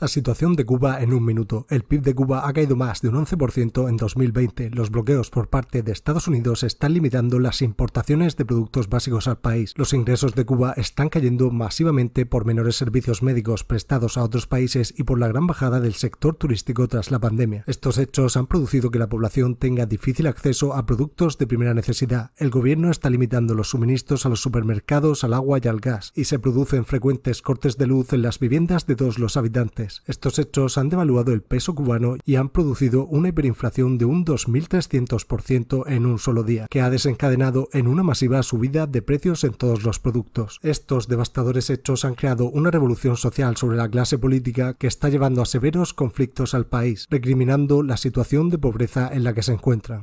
La situación de Cuba en un minuto. El PIB de Cuba ha caído más de un 11% en 2020. Los bloqueos por parte de Estados Unidos están limitando las importaciones de productos básicos al país. Los ingresos de Cuba están cayendo masivamente por menores servicios médicos prestados a otros países y por la gran bajada del sector turístico tras la pandemia. Estos hechos han producido que la población tenga difícil acceso a productos de primera necesidad. El gobierno está limitando los suministros a los supermercados, al agua y al gas, y se producen frecuentes cortes de luz en las viviendas de todos los habitantes. Estos hechos han devaluado el peso cubano y han producido una hiperinflación de un 2.300% en un solo día, que ha desencadenado en una masiva subida de precios en todos los productos. Estos devastadores hechos han creado una revolución social sobre la clase política que está llevando a severos conflictos al país, recriminando la situación de pobreza en la que se encuentran.